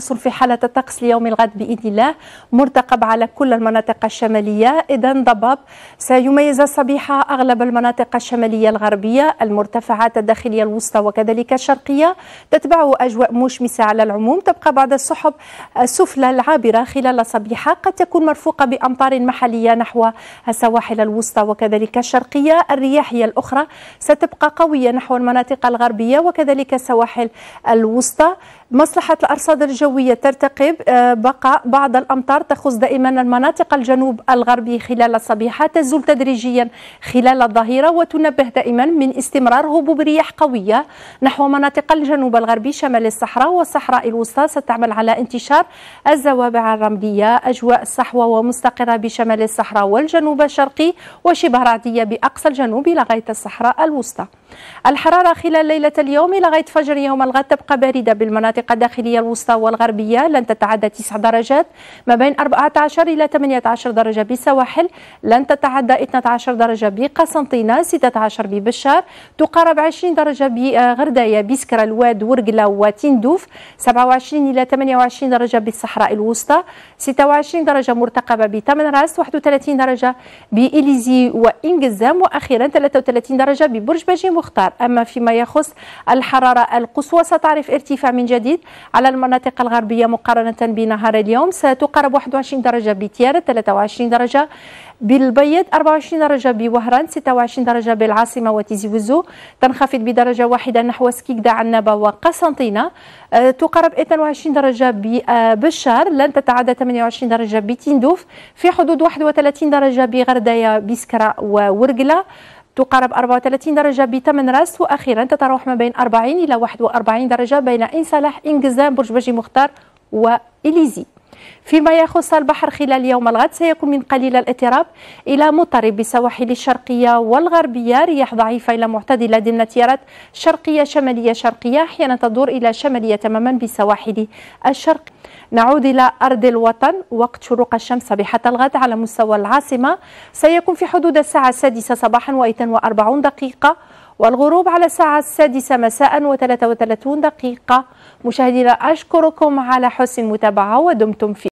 التحسن في حالة الطقس ليوم الغد بإذن الله مرتقب على كل المناطق الشمالية إذا ضباب سيميز الصبيحة أغلب المناطق الشمالية الغربية المرتفعات الداخلية الوسطى وكذلك الشرقية تتبع أجواء مشمسة على العموم تبقى بعض السحب السفلى العابرة خلال الصبيحة قد تكون مرفوقة بأمطار محلية نحو السواحل الوسطى وكذلك الشرقية الرياح هي الأخرى ستبقى قوية نحو المناطق الغربية وكذلك السواحل الوسطى مصلحة الأرصاد الجوية ترتقب آه، بقاء بعض الأمطار تخص دائما المناطق الجنوب الغربي خلال الصبيحة تزول تدريجيا خلال الظهيرة وتنبه دائما من استمرار هبوب رياح قوية نحو مناطق الجنوب الغربي شمال الصحراء والصحراء الوسطى ستعمل على انتشار الزوابع الرملية أجواء صحوة ومستقرة بشمال الصحراء والجنوب الشرقي وشبه رعدية بأقصى الجنوب لغاية الصحراء الوسطى الحرارة خلال ليلة اليوم لغاية فجر يوم الغد تبقى باردة بالمناطق المنطقة الداخلية الوسطى والغربية لن تتعدى 9 درجات ما بين 14 إلى 18 درجة بسواحل لن تتعدى 12 درجة بقسنطينة 16 ببشار تقارب 20 درجة بغرداية بسكرة الواد ورقلة وتندوف 27 إلى 28 درجة بالصحراء الوسطى 26 درجة مرتقبة بتمن راس 31 درجة بإليزي وإنجزام وأخيرا 33 درجة ببرج باجي مختار أما فيما يخص الحرارة القصوى ستعرف ارتفاع من جديد الشديد على المناطق الغربية مقارنة بنهار اليوم ستقارب 21 درجة بتيارة 23 درجة بالبيض 24 درجة بوهران 26 درجة بالعاصمة وتيزي وزو تنخفض بدرجة واحدة نحو سكيكدا عنابة وقسنطينة آه، تقارب 22 درجة آه، بالشهر لن تتعدى 28 درجة بتندوف في حدود 31 درجة بغردية بسكرة وورقلة تقارب 34 درجة بتمن راس وأخيرا تتراوح ما بين 40 إلى 41 درجة بين إنسلاح إنجزان برج بجي مختار وإليزي فيما يخص البحر خلال يوم الغد سيكون من قليل الاضطراب إلى مضطرب بسواحل الشرقية والغربية رياح ضعيفة إلى معتدلة ضمن تيارات شرقية شمالية شرقية أحيانا تدور إلى شمالية تماما بسواحل الشرق نعود إلى أرض الوطن وقت شروق الشمس صبيحة الغد على مستوى العاصمة سيكون في حدود الساعة السادسة صباحا و42 دقيقة والغروب على الساعة السادسة مساء و33 دقيقة مشاهدينا أشكركم على حسن المتابعة ودمتم في